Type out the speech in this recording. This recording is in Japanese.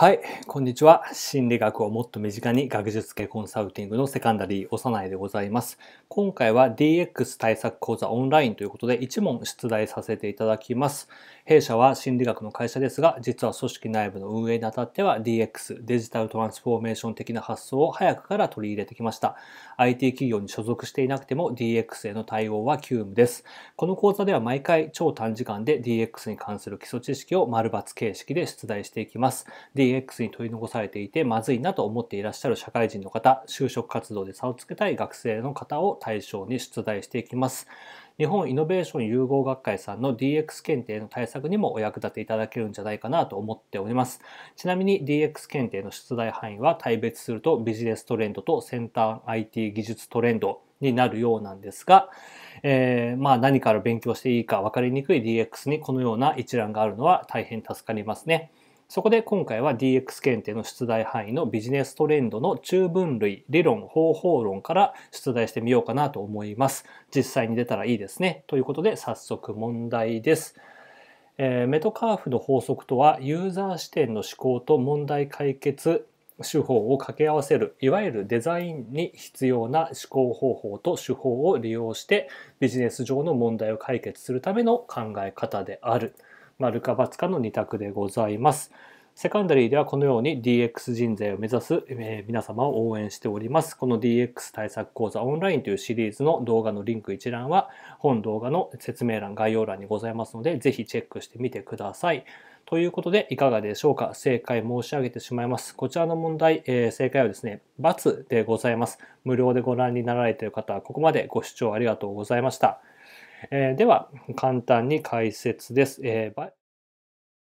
はい、こんにちは。心理学をもっと身近に学術系コンサルティングのセカンダリー、幼いでございます。今回は DX 対策講座オンラインということで1問出題させていただきます。弊社は心理学の会社ですが、実は組織内部の運営にあたっては DX、デジタルトランスフォーメーション的な発想を早くから取り入れてきました。IT 企業に所属していなくても DX への対応は急務です。この講座では毎回超短時間で DX に関する基礎知識を丸抜形式で出題していきます。DX に取り残されていてまずいなと思っていらっしゃる社会人の方、就職活動で差をつけたい学生の方を対象に出題していきます。日本イノベーション融合学会さんの DX 検定の対策にもお役立ていただけるんじゃないかなと思っております。ちなみに DX 検定の出題範囲は対別するとビジネストレンドと先端 IT 技術トレンドになるようなんですが、えー、まあ何から勉強していいか分かりにくい DX にこのような一覧があるのは大変助かりますね。そこで今回は DX 検定の出題範囲のビジネストレンドの中分類、理論、方法論から出題してみようかなと思います。実際に出たらいいですね。ということで早速問題です。えー、メトカーフの法則とはユーザー視点の思考と問題解決手法を掛け合わせるいわゆるデザインに必要な思考方法と手法を利用してビジネス上の問題を解決するための考え方である。丸か×かの2択でございます。セカンダリーではこのように DX 人材を目指す、え皆様を応援しております。この DX 対策講座オンラインというシリーズの動画のリンク一覧は本動画の説明欄、概要欄にございますので、ぜひチェックしてみてください。ということで、いかがでしょうか正解申し上げてしまいます。こちらの問題、えー、正解はですね、×でございます。無料でご覧になられている方は、ここまでご視聴ありがとうございました。えー、では、簡単に解説です。えー